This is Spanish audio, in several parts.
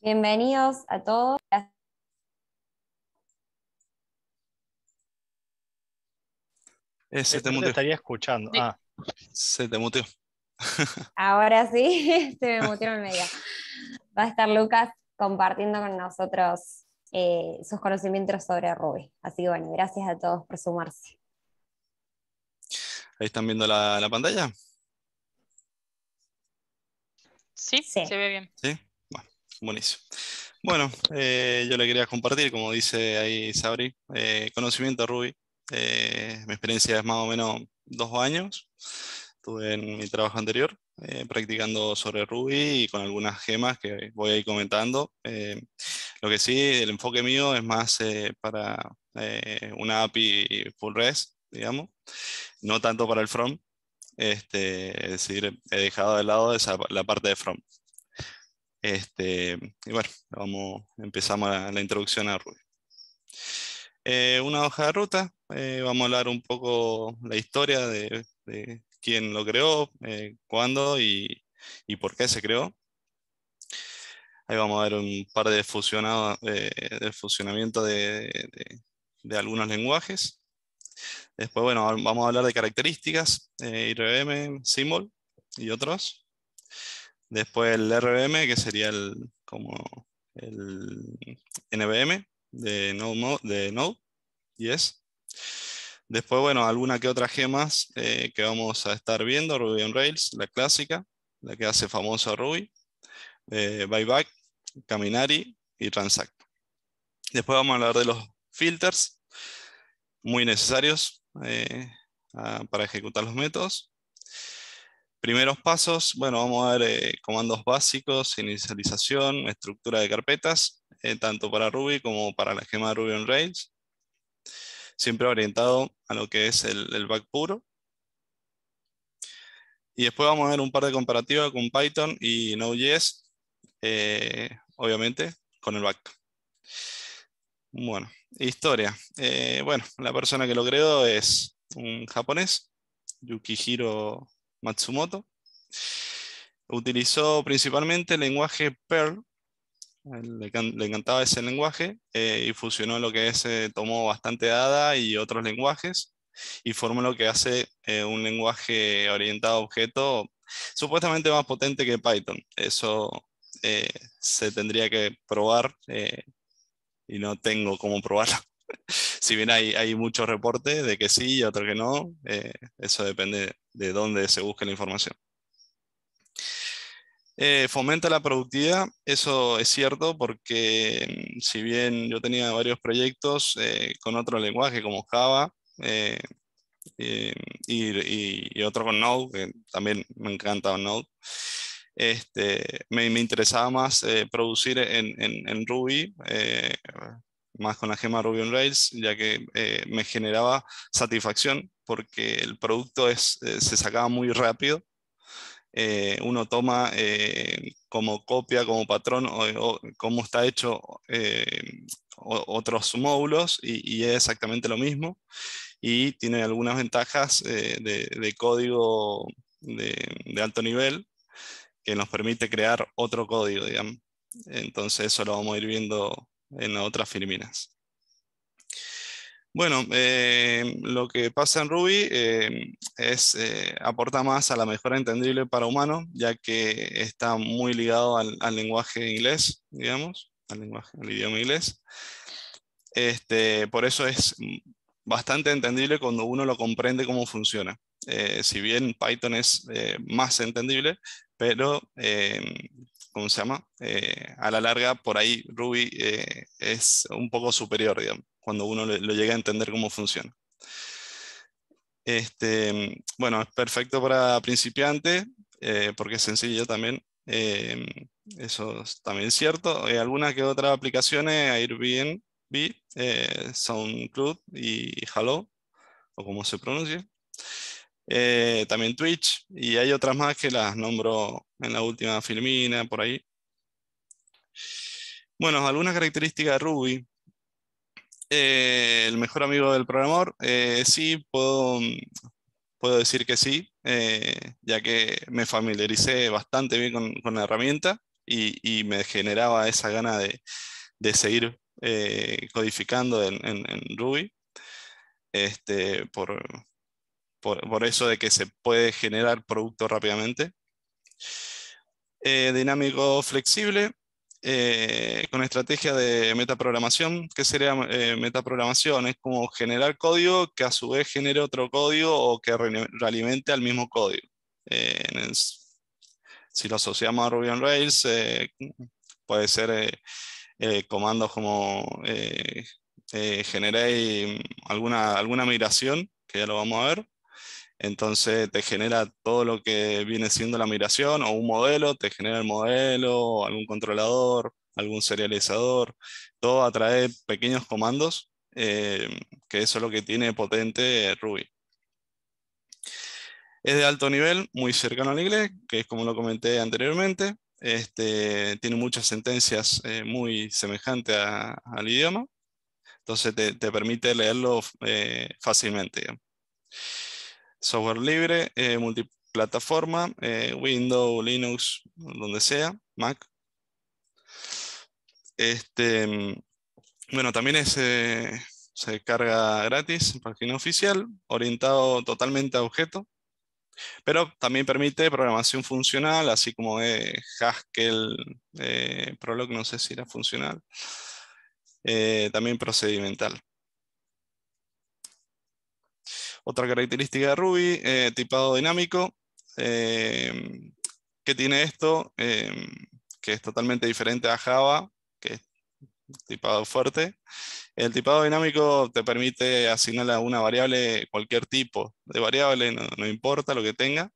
Bienvenidos a todos. Eh, se este te muteó. estaría escuchando. Ah. Se te muteó. Ahora sí, se me muteó en medio. Va a estar Lucas compartiendo con nosotros eh, sus conocimientos sobre Ruby. Así que bueno, gracias a todos por sumarse. ¿Ahí están viendo la, pantalla? Sí, sí, se ve bien. ¿Sí? Buenísimo. Bueno, eh, yo le quería compartir, como dice ahí Sabri, eh, conocimiento Ruby. Eh, mi experiencia es más o menos dos años. Estuve en mi trabajo anterior eh, practicando sobre Ruby y con algunas gemas que voy a ir comentando. lo que sí, el enfoque mío es más para una API full REST, digamos, no tanto para el front. Este, es decir, he dejado de lado la parte de front. Este, y bueno, vamos, empezamos la, introducción a Ruby. Eh, una hoja de ruta, eh, vamos a hablar un poco la historia de, quién lo creó, eh, cuándo y, por qué se creó. Ahí vamos a ver un par de fusionados, de, de, de, algunos lenguajes. Después, bueno, vamos a hablar de características, IRM, Symbol y otros. Después el RBM, que sería el, como el NBM de Node, Después, bueno, alguna que otra gemas eh, que vamos a estar viendo, Ruby on Rails, la clásica, la que hace famoso Ruby, eh, Buyback, Caminari y Transact. Después vamos a hablar de los filters, muy necesarios eh, para ejecutar los métodos. Primeros pasos, bueno, vamos a ver eh, comandos básicos, inicialización, estructura de carpetas, eh, tanto para Ruby como para la gema Ruby on Rails. Siempre orientado a lo que es el, back puro. Y después vamos a ver un par de comparativas con Python y Node.js, eh, obviamente, con el back. Bueno, historia. bueno, la persona que lo creó es un japonés, Yukihiro Matsumoto. Utilizó principalmente el lenguaje Perl, eh, le, encantaba ese lenguaje eh, y fusionó lo que es, eh, tomó bastante ADA y otros lenguajes y formó lo que hace un lenguaje orientado a objeto supuestamente más potente que Python. Eso se tendría que probar y no tengo cómo probarlo. si bien hay, hay muchos reportes de que sí y otros que no, eh, eso depende de dónde se busque la información. Eh, fomenta la productividad, eso es cierto, porque mm, si bien yo tenía varios proyectos eh, con otro lenguaje como Java y, otro con Node, también me encanta Node, este, me, interesaba más producir en, en, en Ruby más con la gema Ruby on Rails, ya que eh, me generaba satisfacción porque el producto es, eh, se sacaba muy rápido. Eh, uno toma como copia, como patrón, o, cómo está hecho otros módulos y, es exactamente lo mismo. Y tiene algunas ventajas de, código de, alto nivel que nos permite crear otro código, Entonces eso lo vamos a ir viendo en otras firminas. Bueno, eh, lo que pasa en Ruby eh, es eh, aporta más a la mejora entendible para humano, ya que está muy ligado al, lenguaje inglés, digamos, al, al idioma inglés. Este, por eso es bastante entendible cuando uno lo comprende cómo funciona. si bien Python es más entendible, pero ¿cómo se llama? Eh, a la larga, por ahí Ruby eh, es un poco superior, cuando uno lo, llega a entender cómo funciona. Este, bueno, es perfecto para principiantes, eh, porque es sencillo también. eso es también cierto. hay algunas que otras aplicaciones, Airbnb, SoundCloud y Hello, o como se pronuncia. Eh, también Twitch, y hay otras más que las nombro en la última filmina, por ahí. Bueno, algunas características de Ruby. Eh, el mejor amigo del programador, eh, sí, puedo, mm, puedo decir que sí, ya que me familiaricé bastante bien con, la herramienta y, me generaba esa gana de, seguir codificando en, en Ruby. Este, por, por, eso de que se puede generar producto rápidamente. Eh, dinámico flexible, eh, con estrategia de metaprogramación. ¿Qué sería eh, metaprogramación? Es como generar código que a su vez genere otro código o que realimente al mismo código. si lo asociamos a Ruby on Rails, puede ser comandos como generar alguna, alguna migración, que ya lo vamos a ver. Entonces te genera todo lo que viene siendo la migración o un modelo, te genera el modelo, algún controlador, algún serializador, todo a través pequeños comandos, eh, que eso es lo que tiene potente Ruby. Es de alto nivel, muy cercano al inglés, que es como lo comenté anteriormente. Este, tiene muchas sentencias eh, muy semejantes al idioma, entonces te, permite leerlo eh, fácilmente software libre, eh, multiplataforma, eh, Windows, Linux, donde sea, Mac. Este, mm, bueno, también eh, se carga gratis, página oficial, orientado totalmente a objeto, pero también permite programación funcional, así como Haskell, Prolog, no sé si era funcional, también procedimental. Otra característica de Ruby, eh, tipado dinámico. ¿Qué eh, que tiene esto? Eh, que es totalmente diferente a Java, que es tipado fuerte. El tipado dinámico te permite asignar a una variable cualquier tipo de variable, no, importa lo que tenga.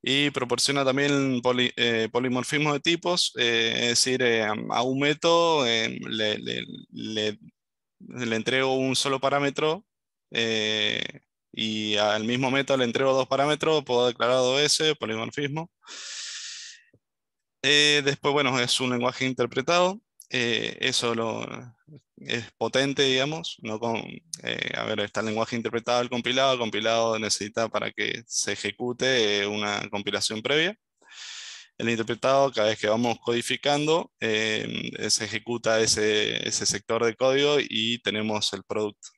Y proporciona también polimorfismo de tipos, es decir, a un método le, entrego un solo parámetro eh, y al mismo método le entrego dos parámetros, puedo declarar OS, polimorfismo. Eh, después, bueno, es un lenguaje interpretado. Eh, eso es potente, digamos. No con, a ver, está el lenguaje interpretado, el compilado. El compilado necesita para que se ejecute una compilación previa. El interpretado, cada vez que vamos codificando, se ejecuta ese, ese sector de código y tenemos el producto.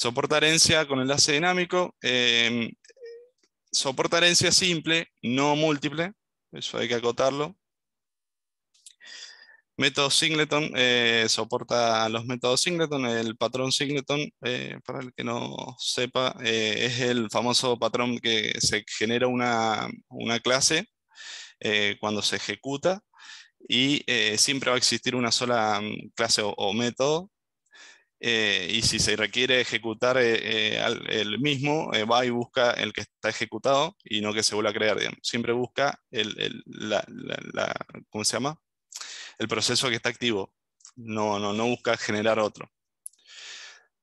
Soporta herencia con enlace dinámico. Em, soporta herencia simple, no múltiple. Eso hay que acotarlo. Método Singleton eh, soporta los métodos Singleton. El patrón Singleton, eh, para el que no sepa, eh, es el famoso patrón que se genera una, clase cuando se ejecuta y siempre va a existir una sola mm, clase o método eh, y si se requiere ejecutar eh, eh, el mismo, va y busca el que está ejecutado y no que se vuelva a crear. Siempre busca el, se llama? el proceso que está activo. No, no, busca generar otro.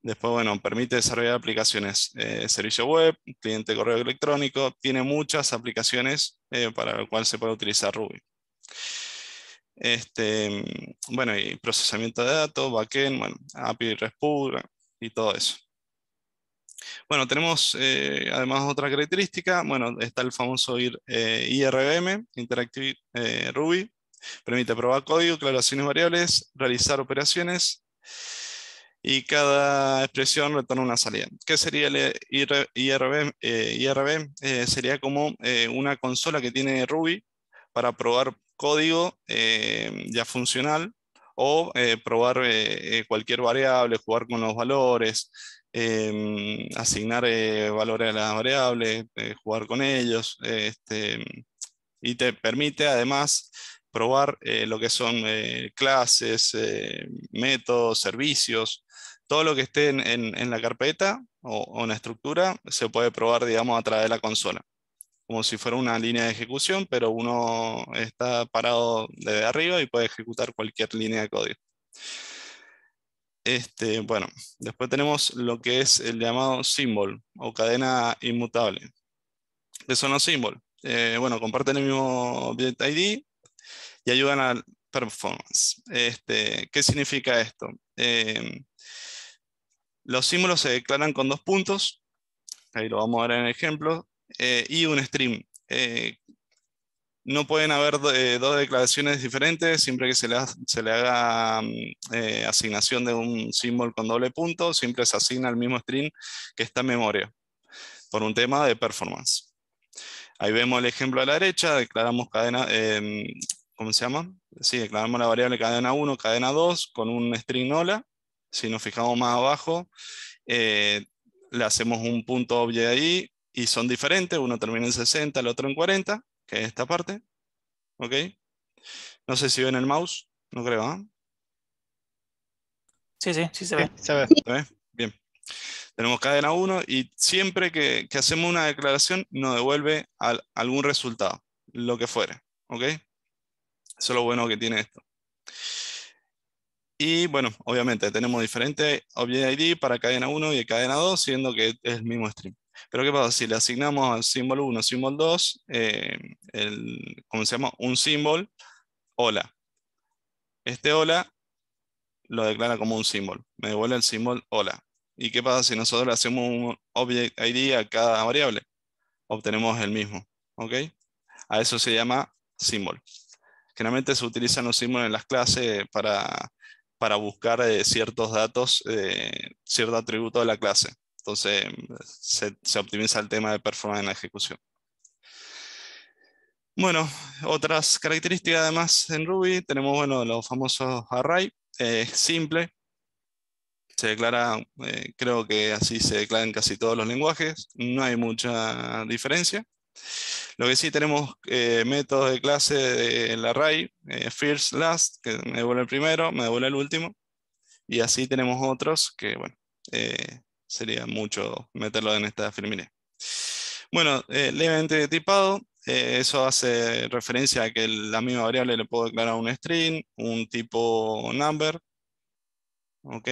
Después, bueno, permite desarrollar aplicaciones, servicio web, cliente de correo electrónico, tiene muchas aplicaciones para las cuales se puede utilizar Ruby. Este, mm, bueno, y procesamiento de datos, backend, bueno, API Respug y todo eso. Bueno, tenemos eh, además otra característica, bueno, está el famoso IRBM, eh, Interactive eh, Ruby, permite probar código, declaraciones variables, realizar operaciones y cada expresión retorna una salida. ¿Qué sería el IRBM sería como una consola que tiene Ruby para probar código eh, ya funcional o eh, probar eh, cualquier variable, jugar con los valores, asignar valores a las variables, jugar con ellos. Este, y te permite además probar lo que son clases, métodos, servicios, todo lo que esté en, la carpeta o, en la estructura se puede probar digamos, a través de la consola como si fuera una línea de ejecución, pero uno está parado desde arriba y puede ejecutar cualquier línea de código. Este, bueno, después tenemos lo que es el llamado símbolo o cadena inmutable. ¿Qué son los símbolos? Eh, bueno, comparten el mismo Object ID y ayudan al performance. Este, ¿Qué significa esto? Eh, los símbolos se declaran con dos puntos. Ahí lo vamos a ver en el ejemplo. Eh, y un string. Eh, no pueden haber eh, dos declaraciones diferentes siempre que se le, haga mm, asignación de un símbolo con doble punto, siempre se asigna el mismo string que está en memoria, por un tema de performance. Ahí vemos el ejemplo a la derecha, declaramos cadena, em, ¿cómo se llama? Sí, declaramos la variable cadena 1, cadena 2, con un string hola. Si nos fijamos más abajo, le hacemos un punto object ahí, y son diferentes, uno termina en 60, el otro en 40, que es esta parte, ¿ok? No sé si ven el mouse, no creo, ¿ah? Sí, sí, sí se ve. se ve. Bien. Tenemos cadena 1 y siempre que, hacemos una declaración nos devuelve algún resultado, lo que fuere, ¿ok? Eso es lo bueno que tiene esto. Y bueno, obviamente tenemos diferentes Object ID para cadena 1 y cadena 2, siendo que es el mismo stream. Pero ¿qué pasa? Si le asignamos al símbolo 1, símbolo 2, eh, el, se llama? Un símbolo, hola. Este hola lo declara como un símbolo. Me devuelve el símbolo hola. ¿Y qué pasa si nosotros le hacemos un object ID a cada variable? Obtenemos el mismo. ¿Ok? A eso se llama símbolo. Generalmente se utilizan los símbolos en las clases para, buscar eh, ciertos datos, eh, cierto atributo de la clase. Entonces, se, optimiza el tema de performance en la ejecución. Bueno, otras características además en Ruby, tenemos bueno, los famosos array, Es eh, simple, se declara, eh, creo que así se declara en casi todos los lenguajes, no hay mucha diferencia. Lo que sí tenemos eh, métodos de clase del de, array, first, last, que me devuelve el primero, me devuelve el último, y así tenemos otros que, bueno, sería mucho meterlo en esta firme Bueno, eh, levemente tipado, eh, eso hace referencia a que la misma variable le puedo declarar un string, un tipo number, ¿ok?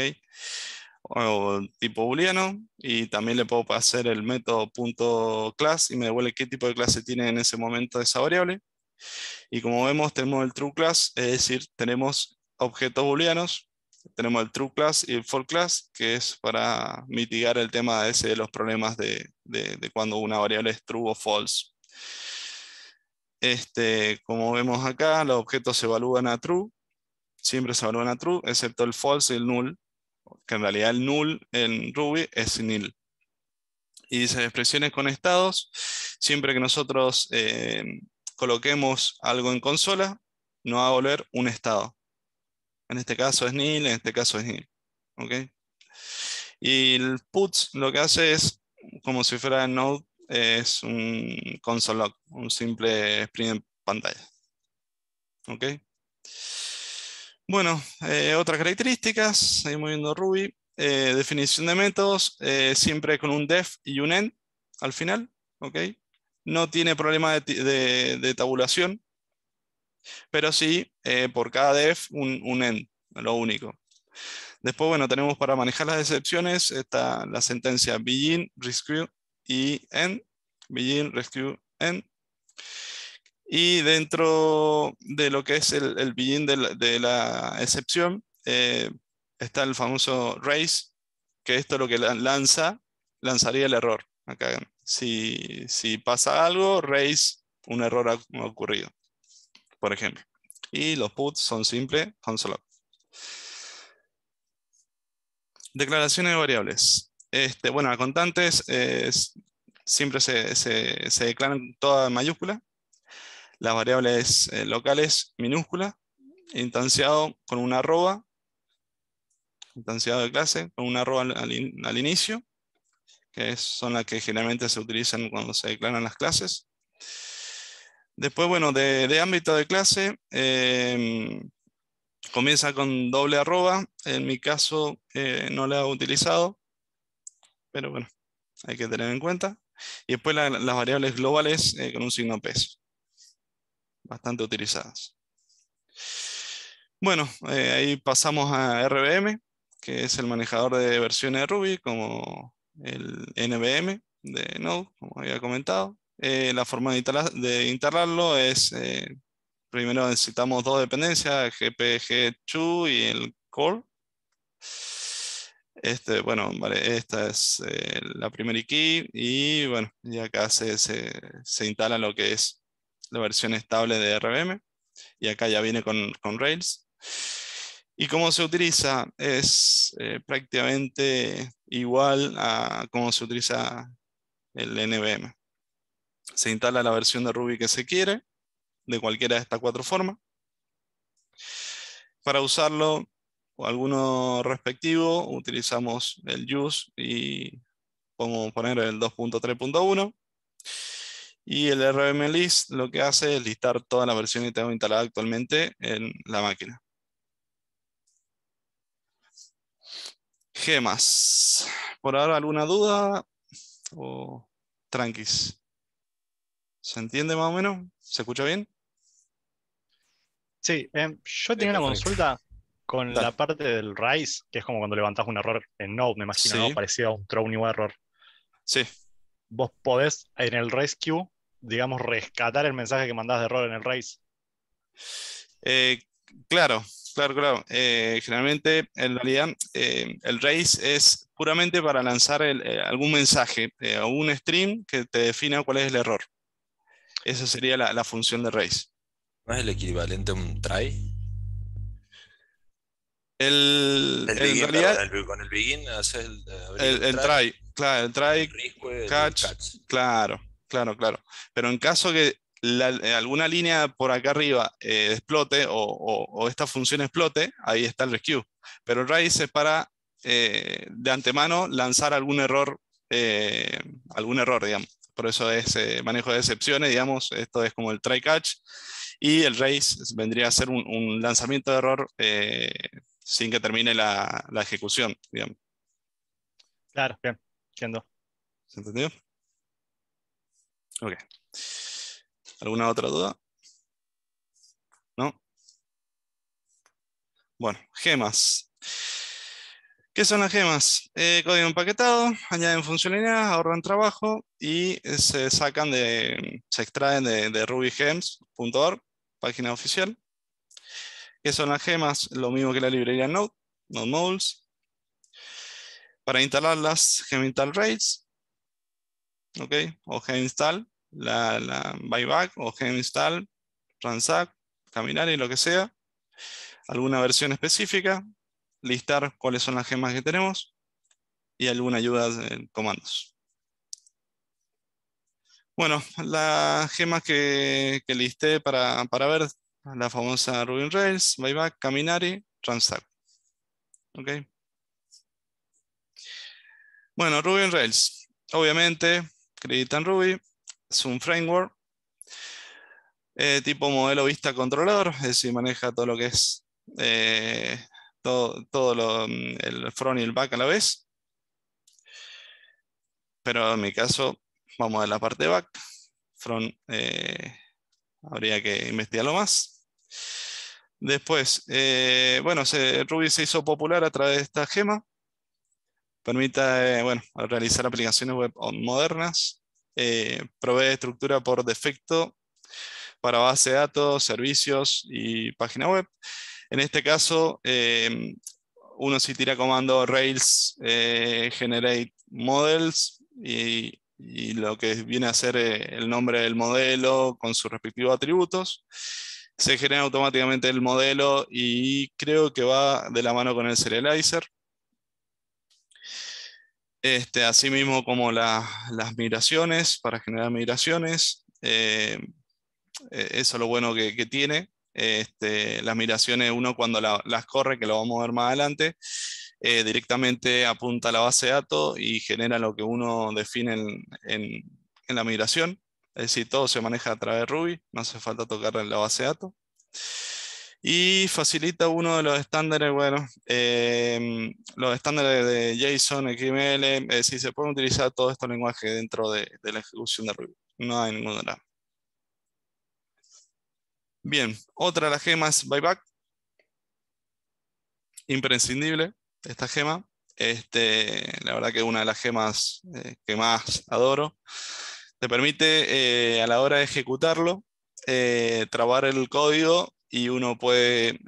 O tipo booleano, y también le puedo hacer el método punto .class y me devuelve qué tipo de clase tiene en ese momento esa variable. Y como vemos, tenemos el true class, es decir, tenemos objetos booleanos tenemos el true class y el for class, que es para mitigar el tema ese de los problemas de, cuando una variable es true o false. Este, como vemos acá, los objetos se evalúan a true, siempre se evalúan a true, excepto el false y el null, que en realidad el null en Ruby es nil. Y dice expresiones con estados, siempre que nosotros eh, coloquemos algo en consola, no va a volver un estado. En este caso es nil, en este caso es nil. Y el puts lo que hace es, como si fuera Node, es un console log, un simple sprint en pantalla. ¿Ok? Bueno, eh, otras características, seguimos viendo Ruby. Eh, definición de métodos, eh, siempre con un def y un end al final. ¿Ok? No tiene problema de tabulación. Pero sí, eh, por cada def, un, un end, lo único. Después, bueno, tenemos para manejar las excepciones, está la sentencia begin, rescue y end. Begin, rescue, end. Y dentro de lo que es el, el begin de la, excepción, eh, está el famoso raise, que esto es lo que lanza, lanzaría el error. Acá, si, si pasa algo, raise un error ha ocurrido por ejemplo. Y los puts son simples, son solo. Declaraciones de variables. Este, bueno, a contantes siempre se, declaran todas en mayúscula. Las variables eh, locales minúsculas. Instanciado con una arroba. Instanciado de clase con una arroba al, al inicio. Que son las que generalmente se utilizan cuando se declaran las clases. Después, bueno, de, ámbito de clase, em, comienza con doble arroba. En mi caso eh, no la he utilizado, pero bueno, hay que tener en cuenta. Y después las variables globales eh, con un signo peso. Bastante utilizadas. Bueno, eh, ahí pasamos a RBM, que es el manejador de versiones de Ruby, como el NBM de Node, como había comentado. Eh, la forma de, instalarlo es, eh, primero necesitamos dos dependencias, gpg2 y el core. Este, bueno, esta es eh, la primera key y bueno, acá se, instala lo que es la versión estable de RBM y acá ya viene con, Rails. Y cómo se utiliza es prácticamente igual a cómo se utiliza el NVM se instala la versión de Ruby que se quiere, de cualquiera de estas cuatro formas. Para usarlo, o alguno respectivo, utilizamos el use y podemos poner el 2.3.1. Y el rmlist list lo que hace es listar toda la versión que tengo instalada actualmente en la máquina. Gemas. ¿Por ahora alguna duda? O tranquis. ¿Se entiende más o menos? ¿Se escucha bien? Sí, em, yo tenía una consulta con la parte del raise, que es como cuando levantás un error en Node, me imagino, sí. ¿no? parecido un error. Sí. Vos podés en el rescue, digamos, rescatar el mensaje que mandás de error en el raise? Eh, claro, claro, claro. Eh, generalmente, en realidad, eh, el raise es puramente para lanzar algún mensaje O un stream que te defina cuál es el error. Esa sería la, función de raise. ¿No es el equivalente a un try? El, con el begin eh, el, try, claro, el try, catch, claro, claro, claro. Pero en caso que eh, alguna línea por acá arriba eh, explote o, esta función explote, ahí está el rescue. Pero el raise es para de antemano lanzar algún error, algún error, digamos por eso es eh, manejo de excepciones, digamos, esto es como el try catch, y el race vendría a ser un, lanzamiento de error eh, sin que termine la, la, ejecución, digamos. Claro, bien, entiendo. ¿Se entendió? Ok. ¿Alguna otra duda? ¿No? Bueno, gemas. ¿Qué son las gemas? Eh, código empaquetado, añaden funcionalidad, ahorran trabajo y eh, se sacan de, se extraen de, rubygems.org, página oficial. ¿Qué son las gemas? Lo mismo que la librería Node, Node Modules. Para instalarlas, geminstall Rates. ¿ok? O geminstall, la, la buyback, o geminstall, transact, caminar y lo que sea. Alguna versión específica, listar cuáles son las gemas que tenemos y alguna ayuda en comandos. Bueno, las gemas que, listé para, para, ver, la famosa Ruby on Rails, Buyback, Caminari, Transact. ¿Ok? Bueno, Ruby on Rails. Obviamente, Credit en Ruby es un framework eh, tipo modelo vista controlador, es decir, maneja todo lo que es eh, todo, mm, el front y el back a la vez. Pero en mi caso, vamos a la parte back. Front eh, habría que investigarlo más. Después, eh, bueno, Ruby se hizo popular a través de esta gema. Permite eh, bueno, realizar aplicaciones web modernas. provee estructura por defecto para base de datos, servicios y página web. En este caso, em, uno si tira comando Rails eh, Generate Models y, lo que viene a ser eh, el nombre del modelo con sus respectivos atributos. Se genera automáticamente el modelo y creo que va de la mano con el serializer. Este, asimismo como las migraciones, para generar migraciones. Eh, eso es lo bueno que tiene este, las migraciones uno cuando las corre, que lo vamos a ver más adelante, eh, directamente apunta a la base de datos y genera lo que uno define en, la migración. Es decir, todo se maneja a través de Ruby, no hace falta tocar en la base de datos. Y facilita uno de los estándares, bueno, eh, los estándares de JSON, XML, es decir, se pueden utilizar todos estos lenguajes dentro de, la ejecución de Ruby. No hay ningún drama. Bien, otra de las gemas buyback. Imprescindible esta gema. Este, la verdad que es una de las gemas eh, que más adoro. Te permite eh, a la hora de ejecutarlo eh, trabar el código y uno puede,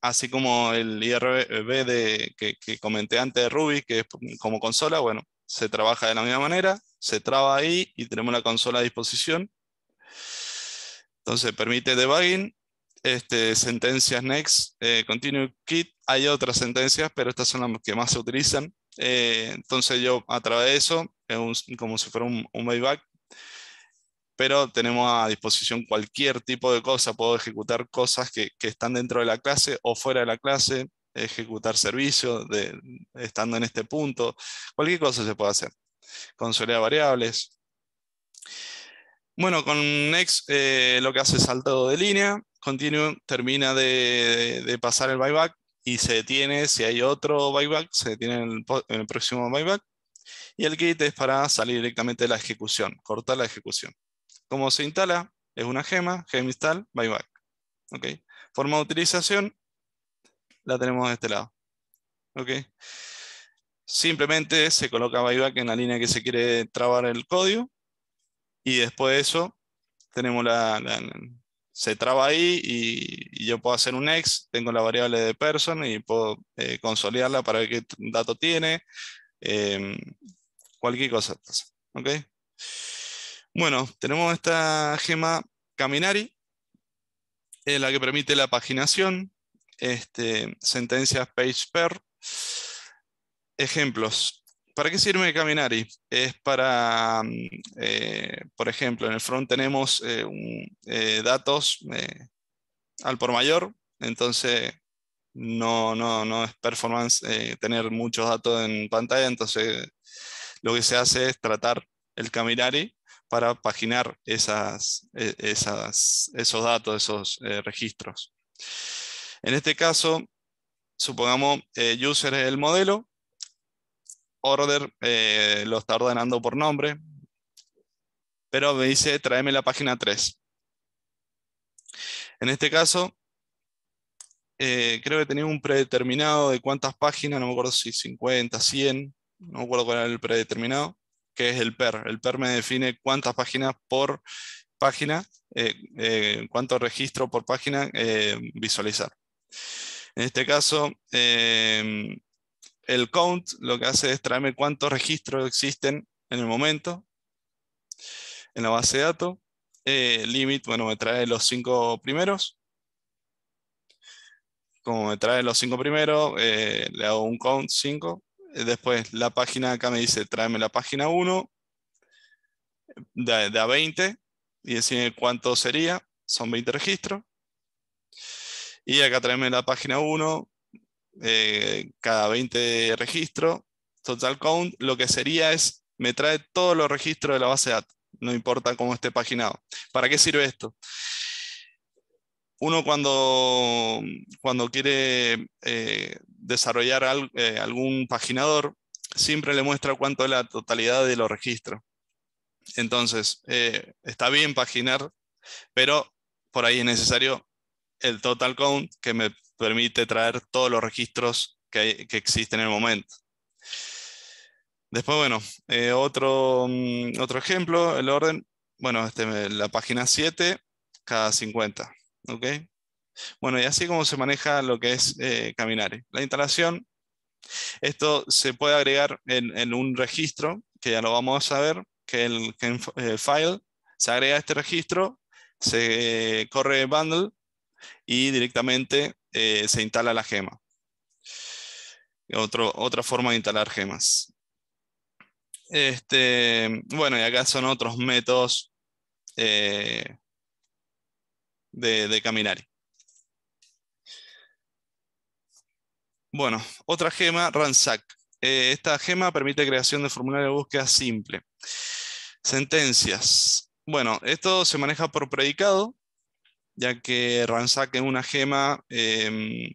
así como el IRB de, que, comenté antes de Ruby, que es como consola, bueno, se trabaja de la misma manera, se traba ahí y tenemos la consola a disposición. Entonces permite debugging, este, sentencias next, eh, continue kit. Hay otras sentencias, pero estas son las que más se utilizan. Eh, entonces yo a través de eso, es como si fuera un, un pero tenemos a disposición cualquier tipo de cosa. Puedo ejecutar cosas que, están dentro de la clase o fuera de la clase, ejecutar servicios de, estando en este punto. Cualquier cosa se puede hacer. Consolidar variables. Bueno, con Next eh, lo que hace es saltado de línea, Continuum termina de, pasar el buyback y se detiene, si hay otro buyback, se detiene en el, próximo buyback. Y el kit es para salir directamente de la ejecución, cortar la ejecución. ¿Cómo se instala? Es una gema, gem install, buyback. ¿Ok? Forma de utilización la tenemos de este lado. ¿Ok? Simplemente se coloca buyback en la línea que se quiere trabar el código y después de eso tenemos la, se traba ahí y, yo puedo hacer un ex, tengo la variable de person y puedo eh, consolidarla para ver qué dato tiene, em, cualquier cosa. Bueno, tenemos esta gema Caminari, en la que permite la paginación, este, sentencias page per, ejemplos. ¿Para qué sirve Caminari? Es para, mm, eh, por ejemplo, en el front tenemos eh, eh, datos al por mayor, entonces no, no, no es performance tener muchos datos en pantalla, entonces lo que se hace es tratar el Caminari para paginar e, esos datos, esos registros. En este caso, supongamos, user es el modelo, order, eh, lo está ordenando por nombre, pero me dice, tráeme la página 3. En este caso, eh, creo que tenía un predeterminado de cuántas páginas, no me acuerdo si 50, 100, no me acuerdo cuál era el predeterminado, que es el PER. El PER me define cuántas páginas por página, eh, cuánto registro por página visualizar. En este caso, el count lo que hace es traerme cuántos registros existen en el momento en la base de datos. Eh, limit, bueno, me trae los cinco primeros. Como me trae los cinco primeros, eh, le hago un count 5. Eh, después la página acá me dice, tráeme la página 1 de, a 20 y decime cuánto sería. Son 20 registros. Y acá traeme la página 1 eh, cada 20 registros, total count, lo que sería es, me trae todos los registros de la base de datos, no importa cómo esté paginado. ¿Para qué sirve esto? Uno cuando, cuando quiere eh, desarrollar eh, algún paginador, siempre le muestra cuánto es la totalidad de los registros. Entonces, está bien paginar, pero por ahí es necesario el total count que me permite traer todos los registros que, existen en el momento. Después, bueno, eh, otro, mm, otro ejemplo, el orden, bueno, este, la página 7 cada 50. ¿ok? Bueno, y así como se maneja lo que es eh, La instalación, esto se puede agregar en, un registro, que ya lo vamos a ver, que el, file se agrega este registro, se eh, corre corre bundle y directamente eh, se instala la gema. otra forma de instalar gemas. Este, bueno, y acá son otros métodos eh, de, de Bueno, otra gema, Ransack. Eh, esta gema permite creación de formulario de búsqueda simple. Sentencias. Bueno, esto se maneja por predicado ya que Ransack es una gema eh,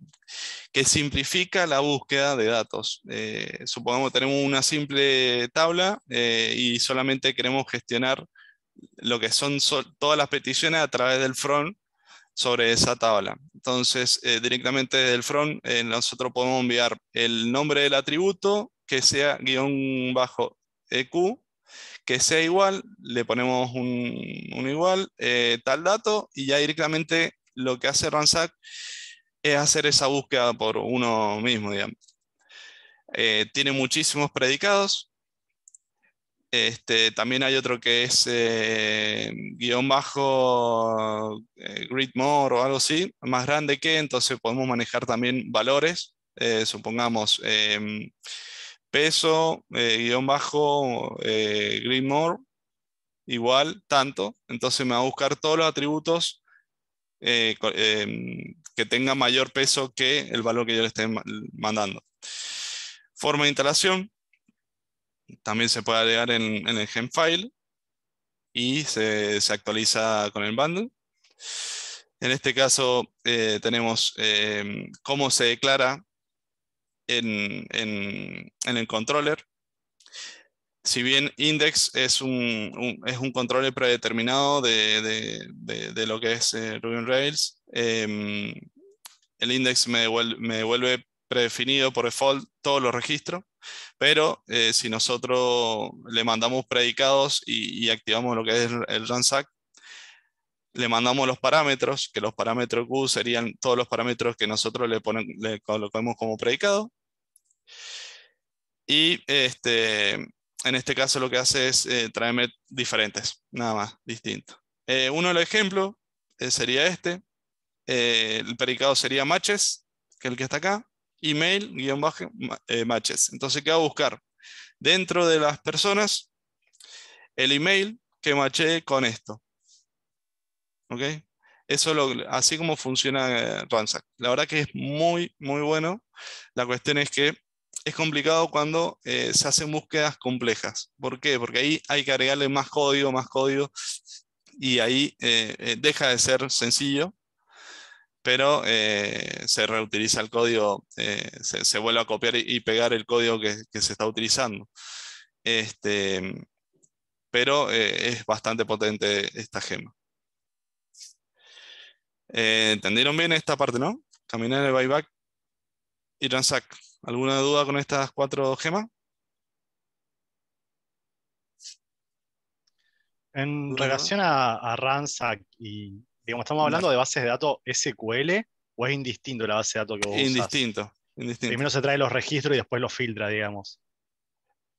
que simplifica la búsqueda de datos. Eh, supongamos que tenemos una simple tabla eh, y solamente queremos gestionar lo que son todas las peticiones a través del front sobre esa tabla. Entonces, directamente desde el front, nosotros podemos enviar el nombre del atributo que sea guión bajo EQ que sea igual, le ponemos un, igual, eh, tal dato, y ya directamente lo que hace Ransack es hacer esa búsqueda por uno mismo, digamos. Eh, tiene muchísimos predicados. Este, también hay otro que es eh, guión bajo grid more o algo así, más grande que, entonces podemos manejar también valores, supongamos em, peso, eh, guión bajo, eh, more, igual, tanto. Entonces me va a buscar todos los atributos eh, em, que tengan mayor peso que el valor que yo le esté mandando. Forma de instalación, también se puede agregar en, el el file. y se, se, actualiza con el bundle. En este caso eh, tenemos em, cómo se declara en, el controller. Si bien index es un, es un controller predeterminado de, de, lo que es eh, Ruby on Rails, em, el index me devuelve, predefinido por default todos los registros, pero eh, si nosotros le mandamos predicados y, y, activamos lo que es el ransack, le mandamos los parámetros, que los parámetros Q serían todos los parámetros que nosotros le, ponemos colocamos como predicado. Y este, en este caso lo que hace es eh, traerme diferentes, nada más, distintos. Eh, uno de los ejemplos eh, sería este. el predicado sería matches, que es el que está acá. Email, guión bajo, matches. Entonces, ¿qué va a buscar? Dentro de las personas, el email que maché con esto. ¿ok? Eso lo, así como funciona eh, Ransack. La verdad que es muy, muy bueno. La cuestión es que es complicado cuando eh, se hacen búsquedas complejas. ¿Por qué? Porque ahí hay que agregarle más código, más código, y ahí eh, deja de ser sencillo, pero se reutiliza el código, se, vuelve a copiar y pegar el código que, que se está utilizando. Este, pero es bastante potente esta gema. Eh, ¿Entendieron bien esta parte, no? Caminar el buyback y transact. ¿Alguna duda con estas cuatro gemas? En relación a, a Ransack y, digamos, estamos hablando de bases de datos SQL o es indistinto la base de datos que vos indistinto, Indistinto. Primero se trae los registros y después los filtra, digamos.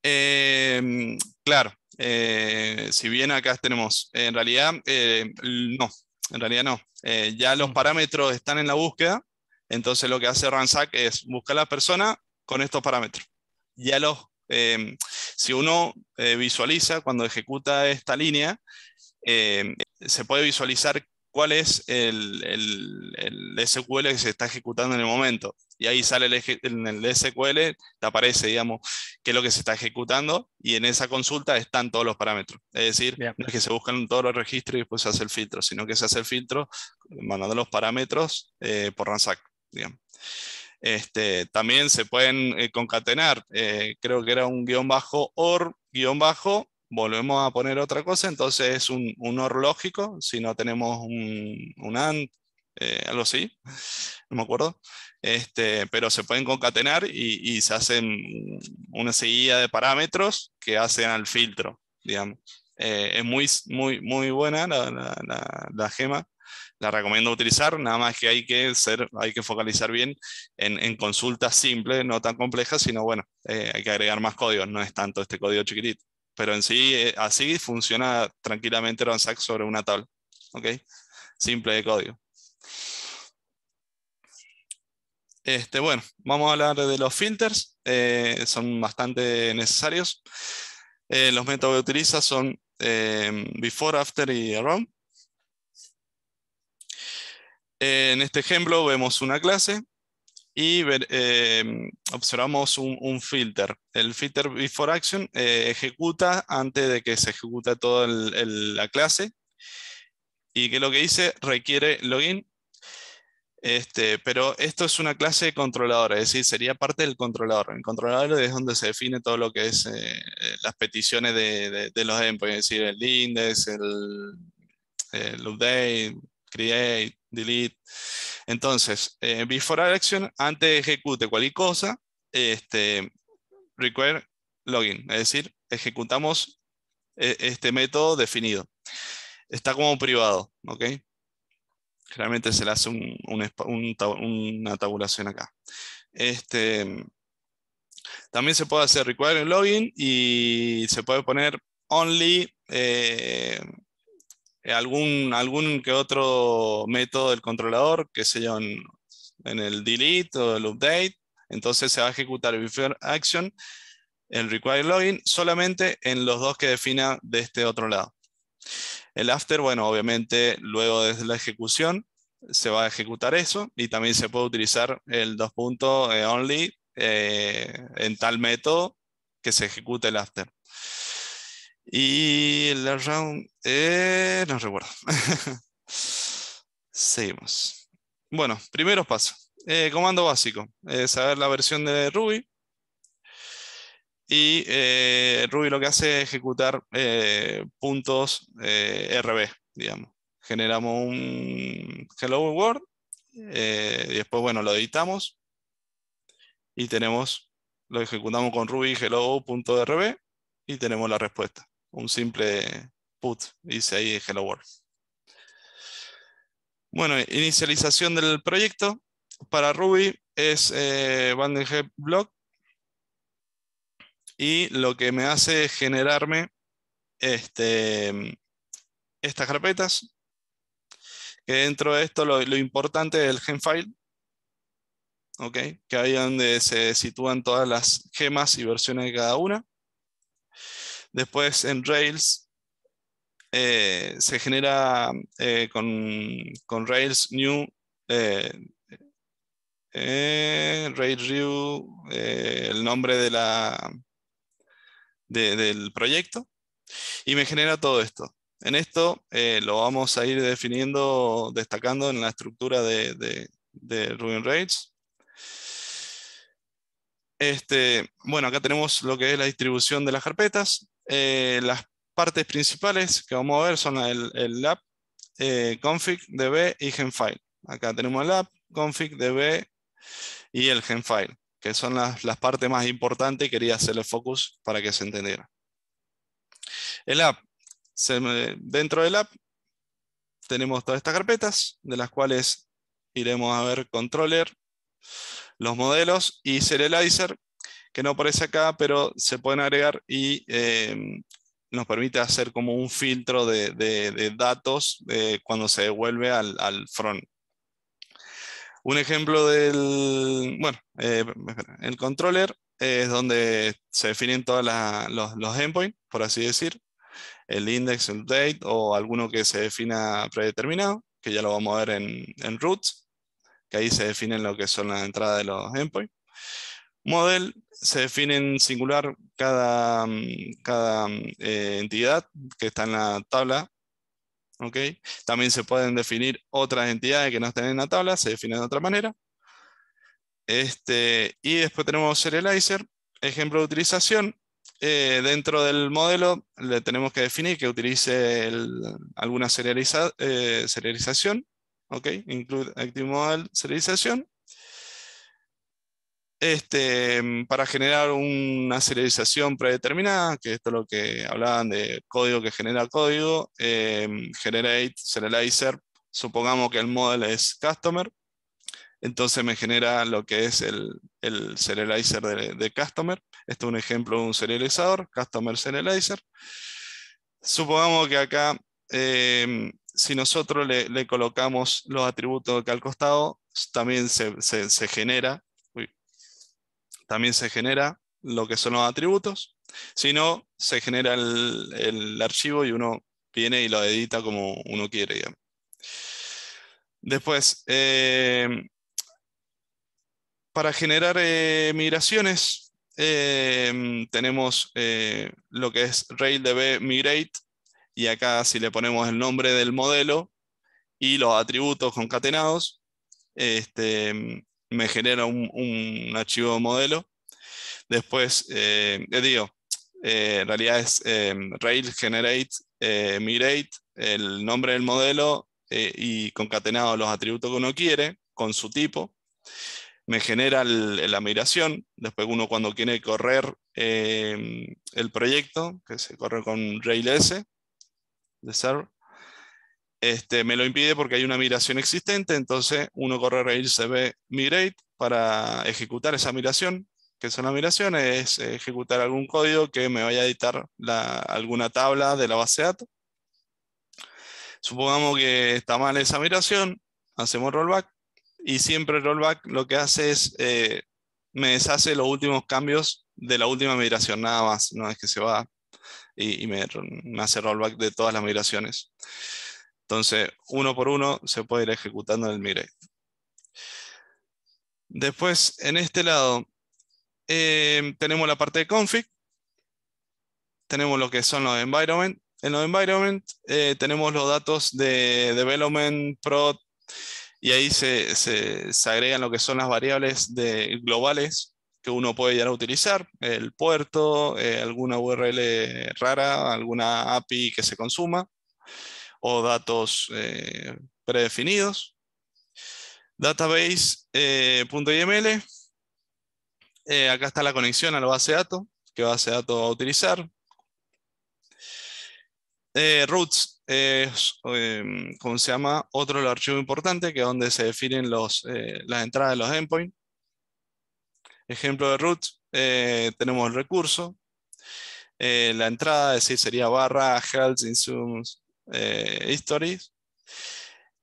Em, claro, eh, si bien acá tenemos, en realidad, eh, no, en realidad no. Eh, ya los mm. parámetros están en la búsqueda, entonces lo que hace Ransack es buscar a la persona con estos parámetros. Ya los, eh, si uno eh, visualiza cuando ejecuta esta línea, se puede visualizar cuál es el, SQL que se está ejecutando en el momento. Y ahí sale el, en el SQL, te aparece, digamos, qué es lo que se está ejecutando y en esa consulta están todos los parámetros. Es decir, no es que se buscan todos los registros y después se hace el filtro, sino que se hace el filtro mandando los parámetros eh, por Ransac, este, también se pueden eh, concatenar, eh, creo que era un guión bajo OR guión bajo volvemos a poner otra cosa, entonces es un, un OR lógico, si no tenemos un, un AND, eh, algo así, no me acuerdo, este, pero se pueden concatenar y, se hacen una seguida de parámetros que hacen al filtro, digamos. Eh, es muy, muy, muy buena la, gema, la recomiendo utilizar, nada más que hay que, ser, hay que focalizar bien en, consultas simples, no tan complejas, sino bueno, eh, hay que agregar más códigos, no es tanto este código chiquitito pero en sí, eh, así funciona tranquilamente RANSAC sobre una tabla. ¿Ok? Simple de código. Este, bueno, vamos a hablar de los filters. Eh, son bastante necesarios. Eh, los métodos que utiliza son before, after y around. en este ejemplo vemos una clase y em, observamos un, un, filter. El filter before action eh, ejecuta antes de que se ejecuta toda la clase y que lo que dice requiere login. Este, pero esto es una clase controladora, es decir, sería parte del controlador. El controlador es donde se define todo lo que es eh, eh, las peticiones de, de, los endpoints, es decir, el index, el update, create, delete. Entonces, eh, before action, antes de ejecute cualquier cosa, este, require login, es decir, ejecutamos e, este método definido. Está como privado, ¿ok? Realmente se le hace una tabulación acá. Este, también se puede hacer require login y se puede poner only eh, eh, algún, algún que otro método del controlador, que se llame en, el delete o el update, entonces se va a ejecutar el before action, el require login, solamente en los dos que defina de este otro lado. El after, bueno, obviamente luego desde la ejecución se va a ejecutar eso y también se puede utilizar el dos puntos eh, only eh, en tal método que se ejecute el after. Y la round, eh, no recuerdo. Seguimos. Bueno, primeros pasos. Eh, comando básico, eh, saber la versión de Ruby. Y Ruby lo que hace es ejecutar puntos RB, digamos. Generamos un hello world, y después, bueno, lo editamos y tenemos, lo ejecutamos con Ruby hello.rb y tenemos la respuesta un simple put, dice ahí hello world. Bueno, inicialización del proyecto. Para Ruby es eh, Y lo que me hace es generarme este, estas carpetas. Que dentro de esto lo, importante es el file okay Que ahí donde se sitúan todas las gemas y versiones de cada una. Después en Rails eh, se genera eh, con, Rails New, eh, Rails New, el nombre de la, del proyecto, y me genera todo esto. En esto lo vamos a ir definiendo, destacando en la estructura de, de, de Rails. Este, bueno, acá tenemos lo que es la distribución de las carpetas. Eh, las partes principales que vamos a ver son el, app, eh, config, db y genfile. Acá tenemos el app, config, db y el genfile, que son las, partes más importantes y quería hacerle focus para que se entendiera. El app, dentro del app tenemos todas estas carpetas, de las cuales iremos a ver controller, los modelos y serializer, que no aparece acá, pero se pueden agregar y eh, nos permite hacer como un filtro de, de datos eh, cuando se devuelve al, front. Un ejemplo del, bueno, eh, el controller es donde se definen todos los, los endpoints, por así decir, el index, el date o alguno que se defina predeterminado, que ya lo vamos a ver en, en roots, que ahí se definen lo que son las entradas de los endpoints. Model, se define en singular cada, mm, cada mm, eh, entidad que está en la tabla. ¿okay? También se pueden definir otras entidades que no estén en la tabla, se definen de otra manera. Este, y después tenemos serializer, ejemplo de utilización. Eh, dentro del modelo le tenemos que definir que utilice alguna serializa, eh, serialización, ¿ok? Include Active Serialización. Este, para generar una serialización predeterminada, que esto es lo que hablaban de código que genera código, eh, generate, serializer, supongamos que el model es customer, entonces me genera lo que es el, serializer de, customer. Esto es un ejemplo de un serializador, customer serializer. Supongamos que acá, eh, si nosotros le, colocamos los atributos acá al costado, también se genera también se genera lo que son los atributos, Si no, se genera el, archivo y uno viene y lo edita como uno quiere. Después, eh, para generar eh, migraciones, eh, tenemos lo que es RailDB Migrate, y acá si le ponemos el nombre del modelo y los atributos concatenados, este, me genera un, un archivo modelo Después, eh, eh, en realidad es eh, Rail Generate, eh, Migrate, el nombre del modelo y concatenado los atributos que uno quiere con su tipo. Me genera la migración. Después uno cuando quiere correr el proyecto, que se corre con Rails S, de server, este, me lo impide porque hay una migración existente, entonces uno corre Rails CB Migrate para ejecutar esa migración que son migraciones, es ejecutar algún código que me vaya a editar la, alguna tabla de la base de datos. Supongamos que está mal esa migración, hacemos rollback y siempre rollback lo que hace es eh, me deshace los últimos cambios de la última migración, nada más, no es que se va y, me, hace rollback de todas las migraciones. Entonces, uno por uno se puede ir ejecutando el migrate. Después, en este lado, Em, tenemos la parte de config, tenemos lo que son los environment. En los environment eh, tenemos los datos de development, prod, y ahí se, se, agregan lo que son las variables de, globales que uno puede ya a utilizar, el puerto, eh, alguna URL rara, alguna API que se consuma, o datos eh, predefinidos. Database.yml eh, acá está la conexión a la base de datos, qué base de datos va a utilizar. Eh, roots es, em, ¿cómo se llama? Otro archivo importante, que es donde se definen los, eh, las entradas de los endpoints. Ejemplo de roots, tenemos el recurso. la entrada, es decir, sería barra, health, insumos, histories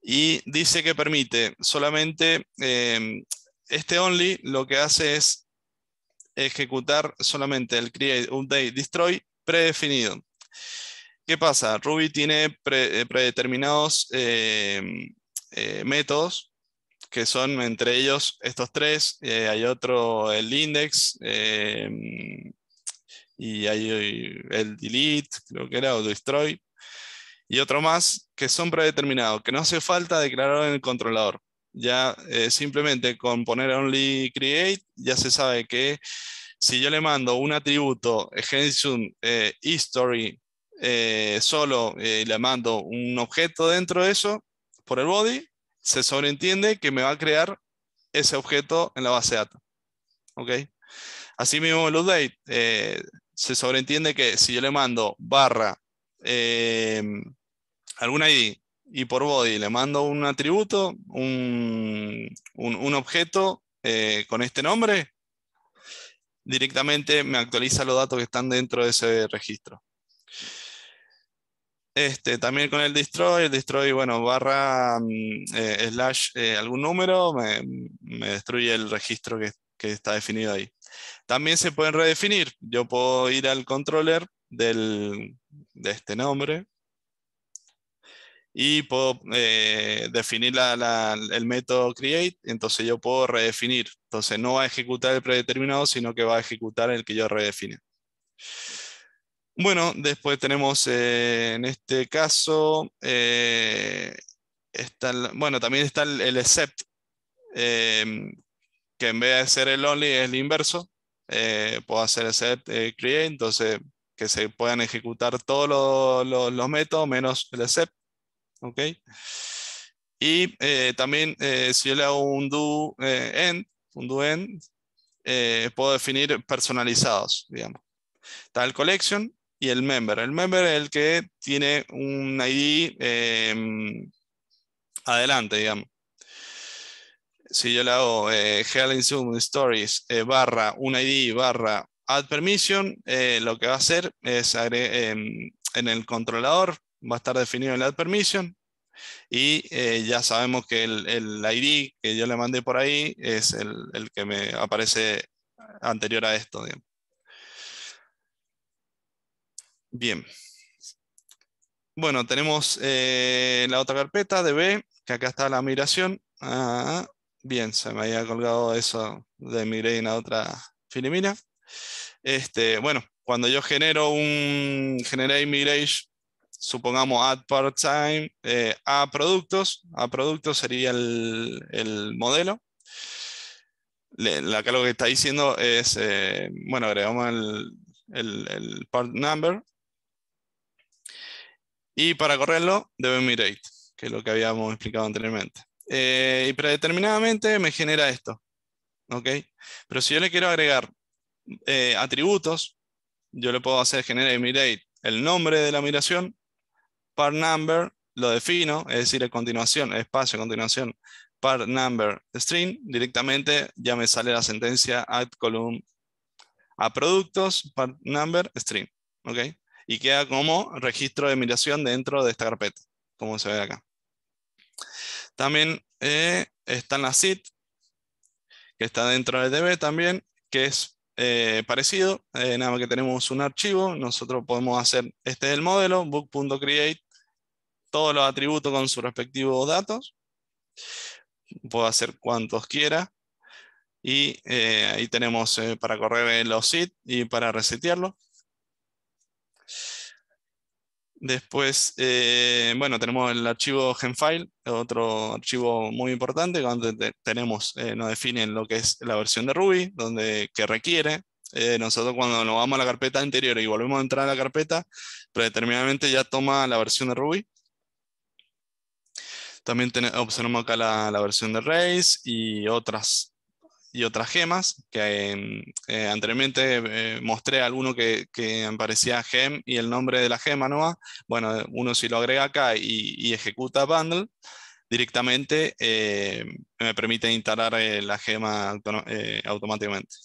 y dice que permite solamente em, este only lo que hace es ejecutar solamente el create, update, destroy predefinido. ¿Qué pasa? Ruby tiene eh, predeterminados eh, eh, métodos que son entre ellos estos tres. hay otro, el index, y hay el delete, creo que era, o destroy, y otro más que son predeterminados, que no hace falta declarar en el controlador ya eh, simplemente con poner only create, ya se sabe que si yo le mando un atributo extension eh, eh, history solo y le mando un objeto dentro de eso, por el body, se sobreentiende que me va a crear ese objeto en la base de datos. ¿Ok? Así mismo el update, se sobreentiende que si yo le mando barra algún ID y por body le mando un atributo, un, objeto eh, con este nombre, directamente me actualiza los datos que están dentro de ese registro. Este, también con el destroy, el destroy, bueno, barra mm, eh, slash eh, algún número, me, destruye el registro que, está definido ahí. También se pueden redefinir. Yo puedo ir al controller de este nombre y puedo eh, definir el método create, entonces yo puedo redefinir. Entonces no va a ejecutar el predeterminado, sino que va a ejecutar el que yo redefine. Bueno, después tenemos eh, en este caso, eh, está bueno, también está el, except, que en vez de ser el only es el inverso. puedo hacer except create, entonces que se puedan ejecutar todos los métodos menos el except. ¿ok? Y eh, también eh, si yo le hago un do eh, end, un puedo definir personalizados, digamos. Está el collection y el member. El member es el que tiene un ID adelante, digamos si yo le hago eh, Stories barra un ID barra add permission, lo que va a hacer es em, en el controlador va a estar definido en la permission y eh, ya sabemos que el, el, ID que yo le mandé por ahí es el, que me aparece anterior a esto. Bien. Bueno, tenemos eh, la otra carpeta de B, que acá está la migración. Ah, bien, se me había colgado eso de migraine a otra filimina. Este, bueno, cuando yo genero un generate migration supongamos add part time eh, a productos, a productos sería el, modelo. la lo que está diciendo es, eh, bueno, agregamos el, part number. Y para correrlo debe mirate, que es lo que habíamos explicado anteriormente. Eh, y predeterminadamente me genera esto. ¿Ok? Pero si yo le quiero agregar atributos, yo le puedo hacer generar mirate el nombre de la migración, part number lo defino, es decir, a continuación, espacio, a continuación, part number string, directamente ya me sale la sentencia add column a productos, part number string, ¿ok? Y queda como registro de migración dentro de esta carpeta, como se ve acá. También eh, está la SIT, que está dentro del DB también, que es eh, parecido, eh, nada más que tenemos un archivo, nosotros podemos hacer, este es el modelo, book.create, todos los atributos con sus respectivos datos. Puedo hacer cuantos quiera. Y eh, ahí tenemos eh, para correr los SID y para resetearlo. Después, eh, bueno, tenemos el archivo GenFile, otro archivo muy importante, donde tenemos, nos definen lo que es la versión de Ruby, donde, que requiere, nosotros cuando nos vamos a la carpeta anterior y volvemos a entrar a la carpeta, predeterminadamente ya toma la versión de Ruby. También tenemos acá la, versión de Race y otras, y otras gemas, que em, eh, anteriormente eh, mostré alguno que, que, aparecía gem y el nombre de la gema ¿no? Bueno, uno si lo agrega acá y, ejecuta bundle, directamente eh, me permite instalar la gema automáticamente.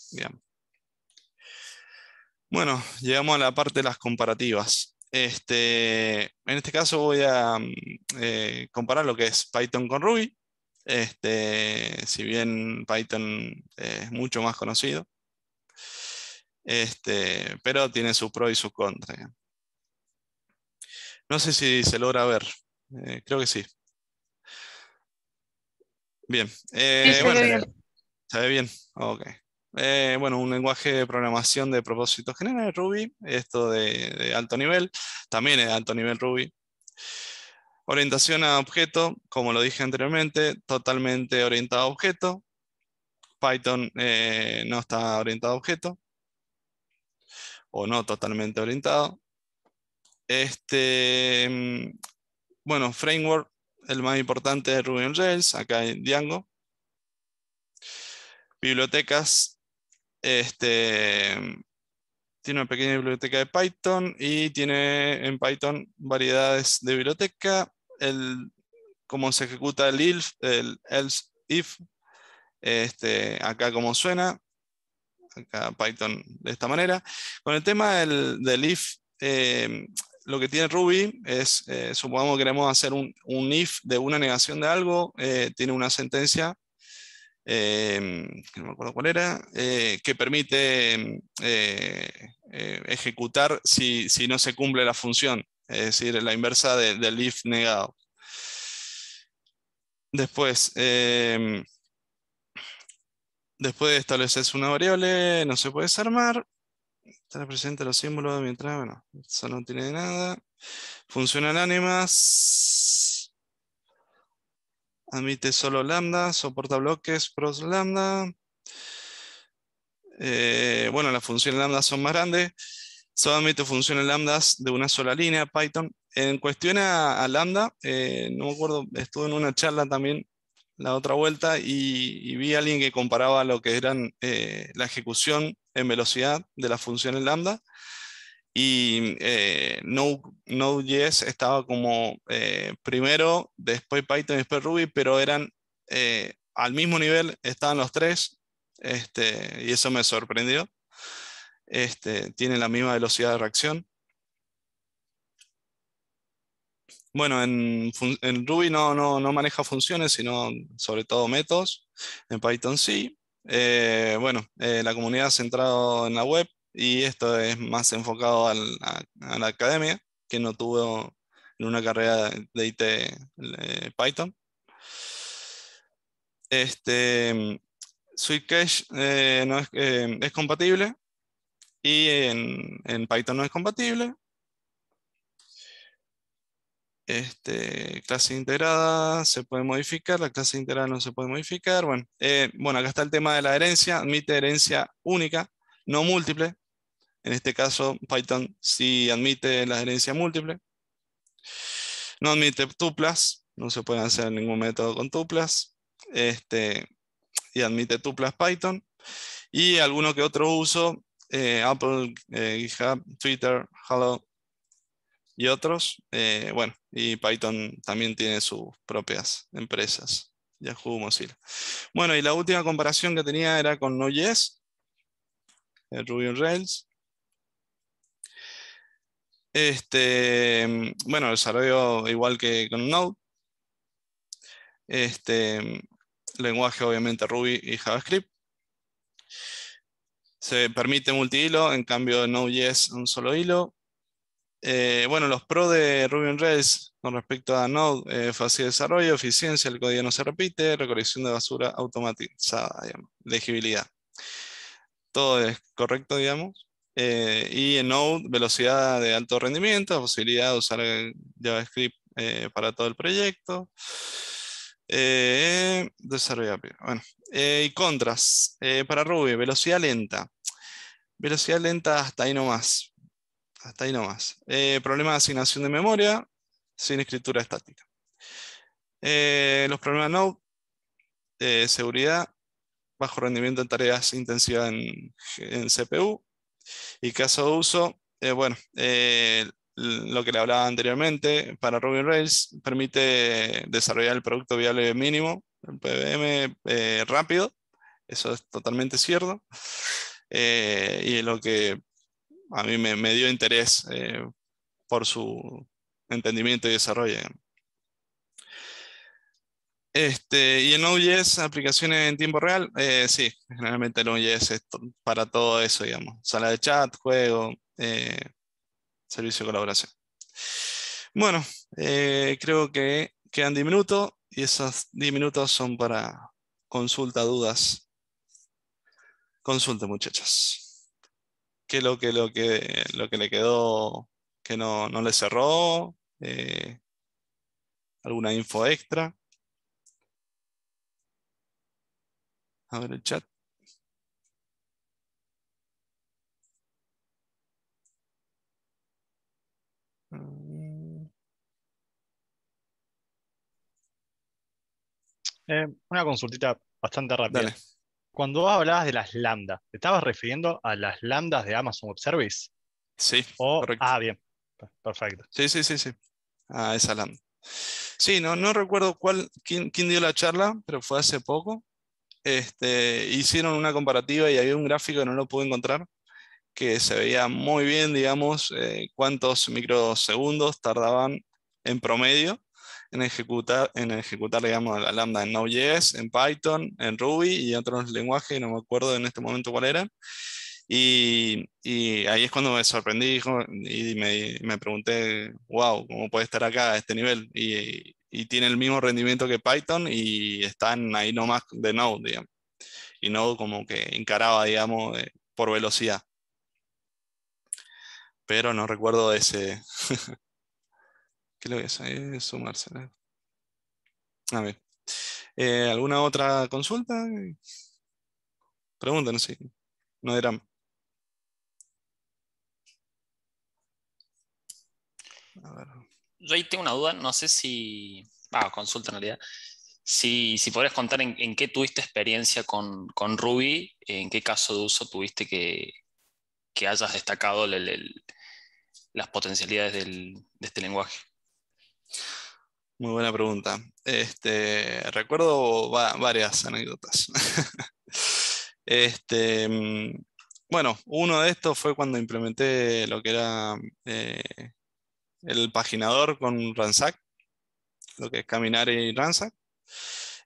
Bueno, llegamos a la parte de las comparativas. Este, en este caso voy a mm, eh, comparar lo que es Python con Ruby. Este, si bien Python es mucho más conocido, este, pero tiene su pro y su contra. No sé si se logra ver, eh, creo que sí. Bien, eh, bueno, bien. ¿se ve bien? Ok. Eh, bueno, un lenguaje de programación de propósito general, Ruby, esto de, alto nivel, también es de alto nivel Ruby. Orientación a objeto, como lo dije anteriormente, totalmente orientado a objeto. Python eh, no está orientado a objeto. O no totalmente orientado. Este, mm, bueno, framework, el más importante es Ruby on Rails, acá en Django. Bibliotecas, este, tiene una pequeña biblioteca de Python y tiene en Python variedades de biblioteca, el, cómo se ejecuta el if, el else if, este, acá como suena, acá Python de esta manera. Con el tema del, del if, em, lo que tiene Ruby es, eh, supongamos que queremos hacer un, if de una negación de algo, eh, tiene una sentencia eh, no me acuerdo cuál era, eh, que permite em, eh, eh, ejecutar si, no se cumple la función, es decir, la inversa del if negado. Después, em, después de establecer una variable, no se puede desarmar. Está presente los símbolos mientras, bueno, eso no tiene nada. Funcionan ánimas admite solo lambda, soporta bloques, pros lambda. Eh, bueno, las funciones lambda son más grandes. solamente funciones lambdas de una sola línea, Python. En cuestión a, lambda, eh, no me acuerdo, estuve en una charla también la otra vuelta y, vi a alguien que comparaba lo que eran eh, la ejecución en velocidad de las funciones lambda y eh, Node.js estaba como eh, primero, después Python y después Ruby, pero eran eh, al mismo nivel, estaban los tres, este, y eso me sorprendió. Este, tienen la misma velocidad de reacción. Bueno, en, Ruby no, no, maneja funciones, sino sobre todo métodos. En Python sí. bueno, la comunidad ha centrado en la web, y esto es más enfocado a, la academia, que no tuvo en una carrera de IT eh, Python. Este, Cache eh, no eh, es, compatible y en, Python no es compatible. Este, clase integrada se puede modificar, la clase integrada no se puede modificar. Bueno, bueno, acá está el tema de la herencia, admite herencia única, no múltiple. En este caso, Python sí admite la gerencia múltiple. No admite tuplas, no se puede hacer ningún método con tuplas. Este, y admite tuplas Python. Y alguno que otro uso, eh, Apple, eh, GitHub, Twitter, Hello y otros. Eh, bueno, y Python también tiene sus propias empresas. Yahoo, Mozilla. Bueno, y la última comparación que tenía era con Node.js, Ruby on Rails. Este, bueno, el desarrollo igual que con Node. Este, lenguaje obviamente Ruby y JavaScript. Se permite multihilo, en cambio Node.js un solo hilo. Eh, bueno, los pros de Ruby on Rails con respecto a Node, eh, fácil desarrollo, eficiencia, el código no se repite, recolección de basura automatizada, digamos, legibilidad. Todo es correcto, digamos. Eh, y en Node, velocidad de alto rendimiento, posibilidad de usar eh, JavaScript eh, para todo el proyecto. Eh, desarrollable. Bueno, y contras. para Ruby, velocidad lenta. Velocidad lenta hasta ahí nomás. Hasta ahí nomás. problema de asignación de memoria sin escritura estática. los problemas Node, seguridad, bajo rendimiento en tareas intensivas en CPU, y caso de uso, eh, bueno, eh, lo que le hablaba anteriormente, para Ruby Rails permite desarrollar el producto viable mínimo, el PBM, eh, rápido, eso es totalmente cierto. y lo que a mí me, dio interés por su entendimiento y desarrollo. Este, y en Node.js, aplicaciones en tiempo real, eh, sí, generalmente el Node.js es para todo eso, digamos. Sala de chat, juego, eh, servicio de colaboración. Bueno, eh, creo que quedan 10 minutos y esos 10 minutos son para consulta, dudas. Consulta, muchachos. ¿Qué es lo que, lo lo que le quedó que no le cerró? ¿Alguna info extra? A ver el chat. Eh, una consultita bastante rápida. Cuando hablabas de las lambdas, ¿te estabas refiriendo a las lambdas de Amazon Web Service? Sí. Ah, bien. Perfecto. Sí, sí, sí, sí. Ah, esa lambda. Sí, no, no recuerdo cuál, quién, quién dio la charla, pero fue hace poco. Este, hicieron una comparativa y había un gráfico que no lo pude encontrar, que se veía muy bien, digamos, eh, cuántos microsegundos tardaban en promedio en ejecutar, en ejecutar digamos, la lambda en Node.js, en Python, en Ruby y otros lenguajes, no me acuerdo en este momento cuál era. Y, ahí es cuando me sorprendí y me, me, pregunté, wow, ¿cómo puede estar acá a este nivel? Y, y tiene el mismo rendimiento que Python y están ahí nomás de Node, digamos. Y Node como que encaraba, digamos, por velocidad. Pero no recuerdo ese. ¿Qué le voy a Eh, sumarse. A ver. Eh, ¿Alguna otra consulta? Pregúntenos si no dirán. yo ahí tengo una duda, no sé si, ah, consulta en realidad, si, si podrías contar en, qué tuviste experiencia con, Ruby, en qué caso de uso tuviste que, que hayas destacado las potencialidades de este lenguaje. Muy buena pregunta. Este, recuerdo varias anécdotas. este, mm, bueno, uno de estos fue cuando implementé lo que era eh, el paginador con Ransack, lo que es caminar y Ransack.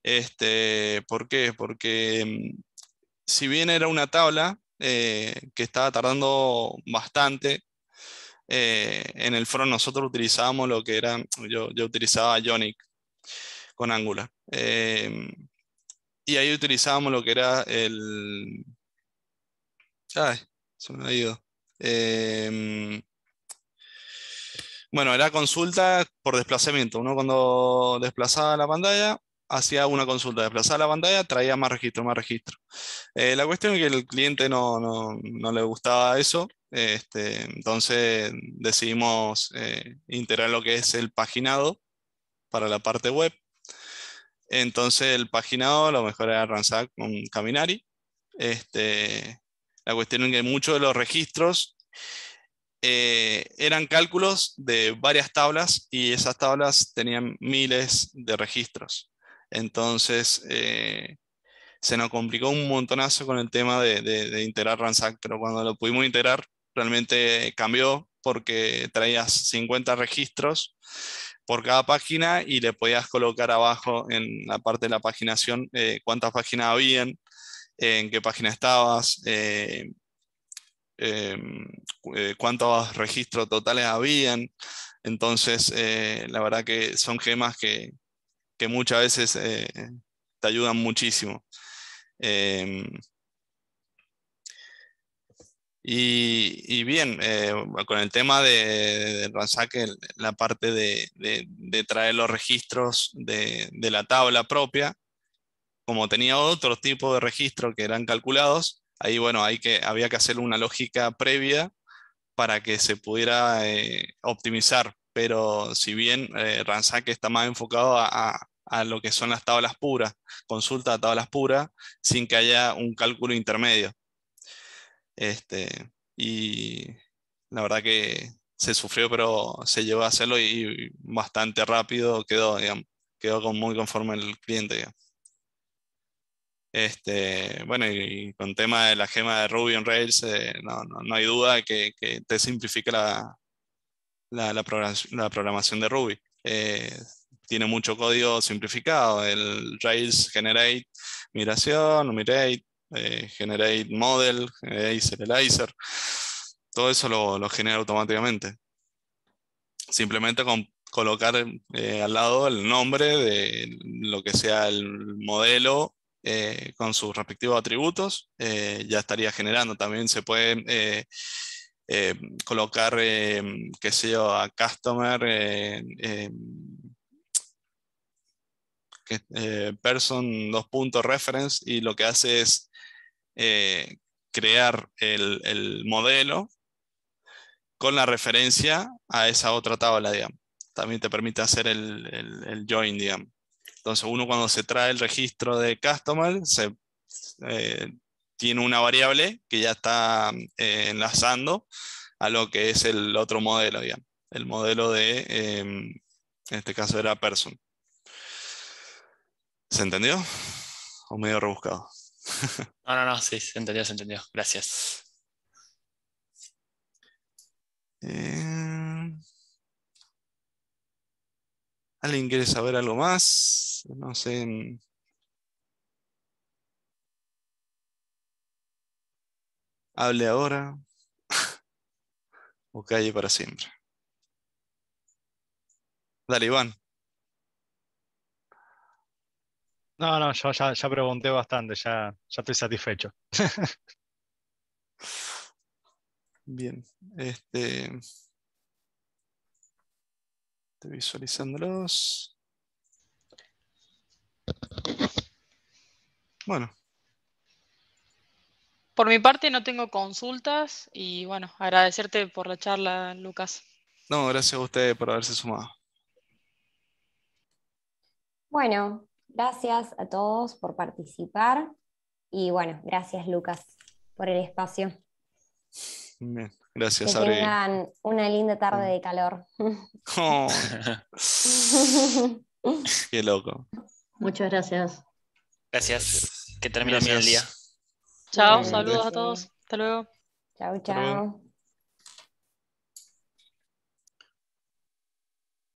Este, ¿Por qué? Porque mm, si bien era una tabla eh, que estaba tardando bastante, eh, en el front nosotros utilizábamos lo que era, yo, utilizaba Ionic con Angular. Em, y ahí utilizábamos lo que era el... Ay, se me ha ido. Em, bueno, era consulta por desplazamiento. Uno cuando desplazaba la pantalla, hacía una consulta, desplazaba la pantalla, traía más registro, más registro. Eh, la cuestión es que el cliente no, le gustaba eso, este, entonces decidimos eh, integrar lo que es el paginado para la parte web. Entonces el paginado lo mejor era arrancar con Caminari. Este, la cuestión es que muchos de los registros eh, eran cálculos de varias tablas y esas tablas tenían miles de registros. Entonces, eh, se nos complicó un montonazo con el tema de, integrar Ransack, pero cuando lo pudimos integrar, realmente cambió porque traías 50 registros por cada página y le podías colocar abajo en la parte de la paginación eh, cuántas páginas habían, en qué página estabas, Em, eh, cuántos registros totales habían. Entonces, eh, la verdad que son gemas que, muchas veces eh, te ayudan muchísimo. Em, y, bien, con el tema de, de Ransaque, la parte de, traer los registros de, la tabla propia, como tenía otro tipo de registros que eran calculados, Ahí, bueno, hay que, había que hacer una lógica previa para que se pudiera eh, optimizar, pero si bien Ransac eh, Ransack está más enfocado a, lo que son las tablas puras, consulta a tablas puras, sin que haya un cálculo intermedio. Este, y la verdad que se sufrió, pero se llevó a hacerlo y, bastante rápido quedó, quedó muy conforme el cliente. Este, bueno, y, con tema de la gema de Ruby en Rails, eh, no, hay duda que, que te simplifica la, programación, de Ruby. Eh, tiene mucho código simplificado, el Rails Generate Migración, Mirate, eh, Generate Model, Generate Serializer, todo eso lo, genera automáticamente. Simplemente con colocar al lado el nombre de lo que sea el modelo eh, con sus respectivos atributos. Eh, ya estaría generando. También se puede eh, colocar, qué sé yo, a customer, person, dos puntos reference, y lo que hace es crear el, modelo con la referencia a esa otra tabla, digamos. También te permite hacer el, el join, digamos. Entonces uno cuando se trae el registro de customer, eh, tiene una variable que ya está eh, enlazando a lo que es el otro modelo, digamos, el modelo de, em, en este caso era person. ¿Se entendió? ¿O medio rebuscado? no, no, no, sí, se entendió, se entendió. Gracias. Eh, ¿Alguien quiere saber algo más? No sé. Hable ahora o calle para siempre. Dale, Iván. No, no, yo ya, ya pregunté bastante, ya, ya estoy satisfecho. Bien, este. Estoy visualizándolos. Bueno. Por mi parte no tengo consultas y bueno, agradecerte por la charla, Lucas. No, gracias a ustedes por haberse sumado. Bueno, gracias a todos por participar y bueno, gracias Lucas por el espacio. Bien. Gracias, que tengan una linda tarde de calor. Oh. Qué loco. Muchas gracias. Gracias. Que termine bien el día. Chao, saludos a todos. Hasta luego. Chao, chao.